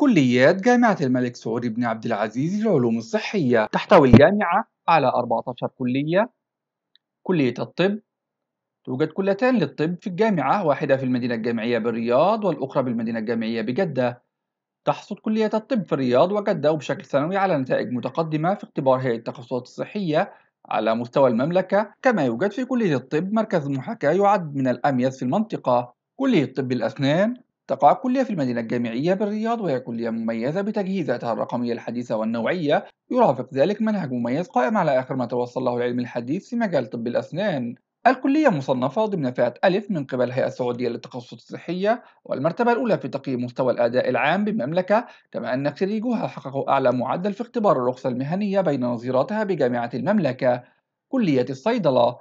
كليات جامعة الملك سعود بن عبد العزيز للعلوم الصحية تحتوي الجامعة على 14 كلية كلية الطب توجد كلتان للطب في الجامعة واحدة في المدينة الجامعية بالرياض والأخرى بالمدينة الجامعية بجدة تحصد كلية الطب في الرياض وجدة وبشكل سنوي على نتائج متقدمة في اختبار هيئة التخصصات الصحية على مستوى المملكة كما يوجد في كلية الطب مركز محاكاة يعد من الأميز في المنطقة كلية طب الأسنان تقع كلية في المدينة الجامعية بالرياض وهي كلية مميزة بتجهيزاتها الرقمية الحديثة والنوعية يرافق ذلك منهج مميز قائم على آخر ما توصل له العلم الحديث في مجال طب الأسنان الكلية مصنفة ضمن فئة ألف من قبل الهيئة السعودية للتخصص الصحية والمرتبة الأولى في تقييم مستوى الأداء العام بالمملكة كما أن خريجوها حققوا أعلى معدل في اختبار الرخصة المهنية بين نظيراتها بجامعة المملكة كلية الصيدلة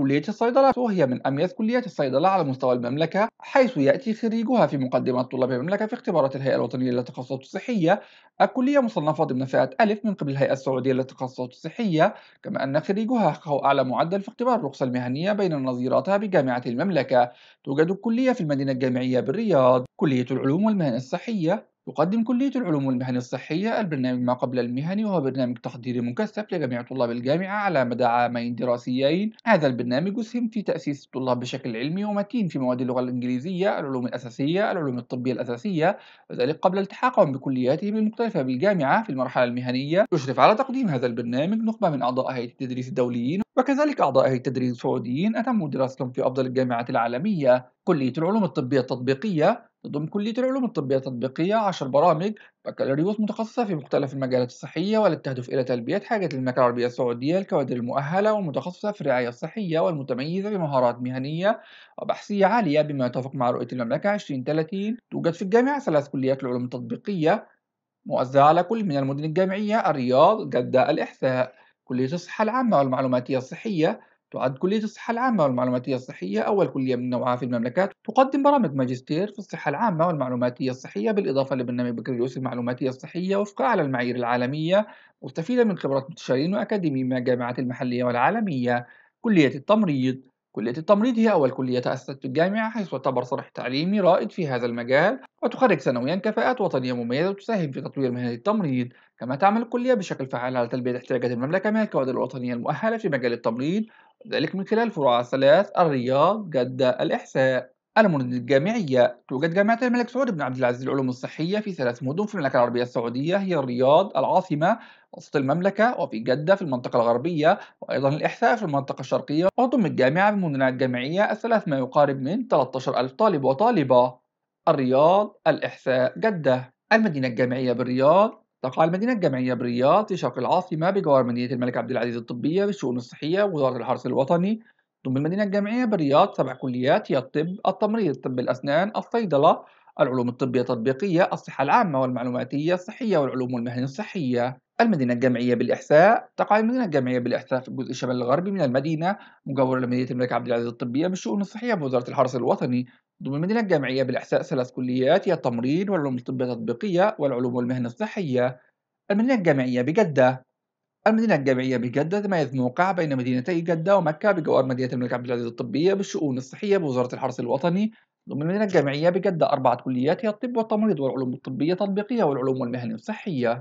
كلية الصيدلة وهي من أميز كليات الصيدلة على مستوى المملكة حيث يأتي خريجها في مقدمة طلاب المملكة في اختبارات الهيئة الوطنية للتخصصات الصحية الكلية مصنفة ضمن فئة ألف من قبل الهيئة السعودية للتخصصات الصحية كما أن خريجها حققوا أعلى معدل في اختبار الرخصة المهنية بين نظيراتها بجامعة المملكة توجد الكلية في المدينة الجامعية بالرياض كلية العلوم والمهن الصحية تقدم كلية العلوم والمهن الصحية البرنامج ما قبل المهني وهو برنامج تحضيري مكثف لجميع طلاب الجامعة على مدى عامين دراسيين هذا البرنامج يسهم في تأسيس الطلاب بشكل علمي ومتين في مواد اللغة الإنجليزية العلوم الأساسية العلوم الطبية الأساسية وذلك قبل التحاقهم بكلياتهم المختلفة بالجامعة في المرحلة المهنية يشرف على تقديم هذا البرنامج نخبة من أعضاء هيئة التدريس الدوليين وكذلك أعضاء هيئة التدريس السعوديين أتموا دراستهم في أفضل الجامعات العالمية كلية العلوم الطبية التطبيقية تضم كلية العلوم الطبية التطبيقية عشر برامج بكالوريوس متخصصة في مختلف المجالات الصحية والتي تهدف إلى تلبية حاجة المملكة العربية السعودية الكوادر المؤهلة والمتخصصة في الرعاية الصحية والمتميزة بمهارات مهنية وبحثية عالية بما يتفق مع رؤية المملكة 2030 توجد في الجامعة ثلاث كليات العلوم التطبيقية موزعة على كل من المدن الجامعية الرياض جدة الإحساء كلية الصحة العامة والمعلوماتية الصحية تعد كلية الصحة العامة والمعلوماتية الصحية أول كلية من نوعها في المملكة تقدم برامج ماجستير في الصحة العامة والمعلوماتية الصحية بالإضافة لبرنامج بكالوريوس المعلوماتية الصحية وفقا على المعايير العالمية مستفيدة من خبرات مستشارين وأكاديميين من الجامعات المحلية والعالمية كلية التمريض كلية التمريض هي أول كلية تأسست في الجامعة حيث تعتبر صرح تعليمي رائد في هذا المجال وتخرج سنويا كفاءات وطنية مميزة وتساهم في تطوير مهنة التمريض كما تعمل الكلية بشكل فعال على تلبية احتياجات المملكة من الكوادر الوطنية المؤهلة في مجال التمريض ذلك من خلال فروعها الثلاث الرياض جدة الإحساء المدن الجامعية توجد جامعة الملك سعود بن عبد العزيز للعلوم الصحية في ثلاث مدن في المملكة العربية السعودية هي الرياض العاصمة وسط المملكة وفي جدة في المنطقة الغربية وأيضا الإحساء في المنطقة الشرقية وتضم الجامعة بمدنها الجامعية الثلاث ما يقارب من 13 ألف طالب وطالبة الرياض الإحساء جدة المدينة الجامعية بالرياض تقع المدينة الجامعية بالرياض في شرق العاصمة بجوار مدينة الملك عبد العزيز الطبية بالشؤون الصحية ووزارة الحرس الوطني ضمن المدينة الجامعية بالرياض سبع كليات هي الطب، التمريض، طب الأسنان، الصيدلة، العلوم الطبية التطبيقية، الصحة العامة والمعلوماتية الصحية والعلوم والمهن الصحية. المدينة الجامعية بالإحساء تقع المدينة الجامعية بالإحساء في الجزء الشمال الغربي من المدينة مجاورة لمدينة الملك عبد العزيز الطبية بالشؤون الصحية بوزارة الحرس الوطني ضمن المدينة الجامعية بالإحساء ثلاث كليات هي التمريض والعلوم الطبية التطبيقية والعلوم والمهن الصحية المدينة الجامعية بجدة المدينة الجامعية بجدة تميز موقعها بين مدينتي جدة ومكة بجوار مدينة الملك عبد العزيز الطبية بالشؤون الصحية بوزارة الحرس الوطني ضمن المدينة الجامعية بجدة أربعة كليات هي الطب والتمريض والعلوم الطبية التطبيقية والعلوم والمهن الصحية